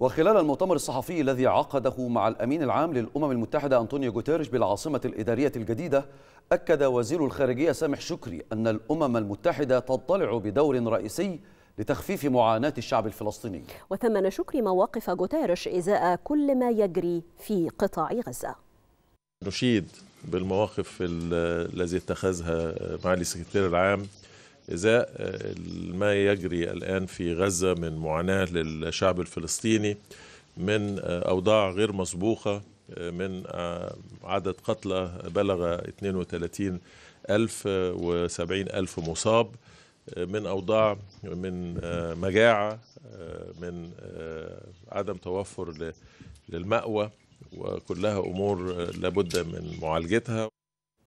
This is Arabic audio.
وخلال المؤتمر الصحفي الذي عقده مع الأمين العام للأمم المتحدة أنطونيو جوتيرش بالعاصمة الإدارية الجديدة أكد وزير الخارجية سامح شكري أن الأمم المتحدة تضطلع بدور رئيسي لتخفيف معاناة الشعب الفلسطيني وثمن شكري مواقف جوتيرش إزاء كل ما يجري في قطاع غزة نشيد بالمواقف التي اتخذها معالي السكرتير العام إذا آه، ما يجري الآن في غزة من معاناة للشعب الفلسطيني من آه، أوضاع غير مسبوقة آه، من عدد قتلى بلغ 32 ألف وسبعين ألف مصاب من أوضاع من مجاعة من عدم توفر للمأوى وكلها أمور لابد من معالجتها